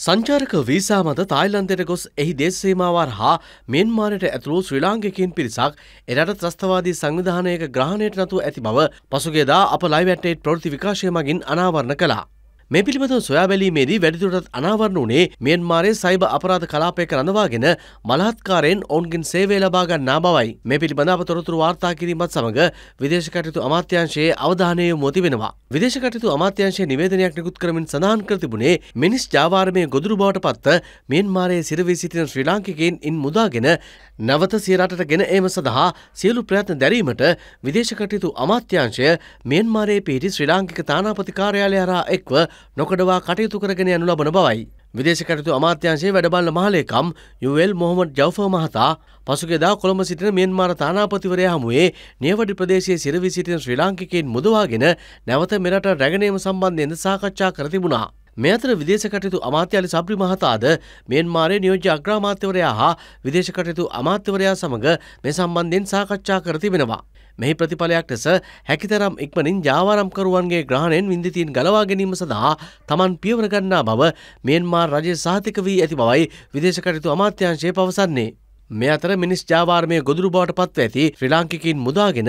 සංචාරක වීසා මත තායිලන්දයට ගොස් එහි දේශසීමාවර් හා මෙන්මානයට ඇතුළු ශ්‍රී ලාංකිකින් පිරිසක් එරට ත්‍රස්තවාදී සංවිධානයක ග්‍රහණයට නතු ඇති බව පසුගේදා අප ලයිවැට්ටේට් ප්‍රෘති විකාශය මගින් අනාවරණ කළා. මේ පිළිබඳව සොයා බැලීමේදී වැඩිදුරටත් අනාවරණ වුණේ මියන්මාරයේ සයිබ අපරාධ කලාපයක රඳවාගෙන මලහත්කාරයෙන් ඔවුන්ගෙන් සේවය ලබා ගන්නා බවයි. මේ පිළිබඳ අප තොරතුරු වාර්තා කිරීමත් සමග විදේශ කටයුතු අමාත්‍යාංශයේ අවධානය යොමු තිබෙනවා. විදේශ කටයුතු අමාත්‍යාංශයේ නිවේදනයක් නිකුත් කරමින් සඳහන් කර තිබුණේ මිනිස් ජාවාරමේ ගොදුරු බවට පත්ව මියන්මාරයේ සිරවී සිටින ශ්‍රී ලාංකිකයින් ඉන් මුදාගෙන නැවත සියරටට ගෙන ඒම සඳහා සියලු ප්‍රයත්න දැරීමට විදේශකටයුතු අමාත්‍යංශය මෙන්මාරයේ පිහිටි ශ්‍රී ලාංකික තානාපති කාර්යාලය හරා එක්ව නොකඩවා කටයුතු කරගෙන යනු ලබන බවයි. විදේශකටතු අමාත්‍යංශයේ වැඩබල්ල මහලේකම් යුවල් මොහොමට ජව්ෆ මහතා පසුගෙදා කොළඹ සිටින මියන්මාර තානාපතිවරය හමුවේ නියවඩි ප්‍රදේශයේ සිරවි සිටින ශ්‍රී ලාංකිකයින් මුදවාගෙන නැවත මෙරට රැගෙනීම සම්බන්ධයෙන්ද සාකච්ඡා කර තිබුණා. මේ අතර විදේශ කටයුතු අමාත්‍යාලි සබ්‍රි මහතාද මියන්මාරයේ නියෝජ්‍ය අග්‍රාමාත්‍යවරයා හා විදේශ කටයුතු අමාත්‍යවරයා සමග මේ සම්බන්ධයෙන් සාකච්ඡා කර තිබෙනවා. මෙහි ප්‍රතිඵලයක් ලෙස හැකිතරම් ඉක්මනින් ජාවාරම්කරුවන්ගේ ග්‍රහණයෙන් විඳිතීන් ගලවා ගැනීම සඳහා තමන් පියවර ගන්නා බව මියන්මාර් රජය සාතික වී ඇති බවයි විදේශ කටයුතු අමාත්‍යංශය පවසන්නේ. මේ අතර මිනිස් ජාවාර්මය ගොදුරු බවට පත්ව ඇති ශ්‍රී ලාංකිකින් මුදාගෙන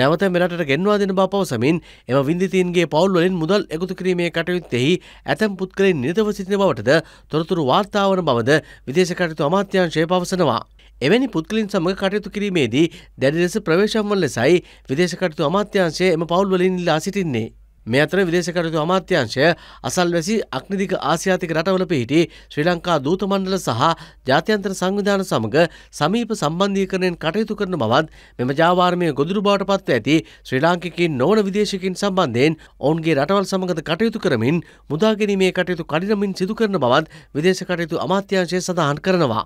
නැවත මෙරටට ගෙන්වා දෙන බව පවසමින් එම විඳිතීන්ගේ පවුල්වලින් මුදල් එකතු කිරීමේ කටයුත්තෙහි ඇතැම් පුද්ගලයින් නිරතව සිටින බවටද තොරතුරු වාර්තාවන බවද විදේශ කටයුතු අමාත්‍යංශය පවසනවා. එවැනි පුද්ගලින් සමඟ කටයුතු කිරීමේදී දැඩි ලෙස ප්‍රවේශම්වල ලෙසයි විදේශ කටයුතු අමාත්‍යංශය එම පවුල්වලින් ඉල්ලා සිටින්නේ. මේ අතර විදේශකටයුතු අමාත්‍යංශය අසල්වැසි අක්නිදික ආසියාතික රටවල පිහිටි ශ්‍රී ලංකා දූත මණ්ඩල සහ ජාත්‍යන්තර සංවිධාන සමග සමීප සම්බන්ධීකරණයෙන් කටයුතු කරන බවත් මෙම ජාවාර්මය ගොදුරු බවට පත්ව ඇති ශ්‍රී ලාංකිකින් නොවන විදේශකින් සම්බන්ධයෙන් ඔවුන්ගේ රටවල් සමගද කටයුතු කරමින් මුදාගැනීමේ කටයුතු කඩිනමින් සිදු කරන බවත් විදේශ කටයුතු අමාත්‍යංශය සඳහන් කරනවා.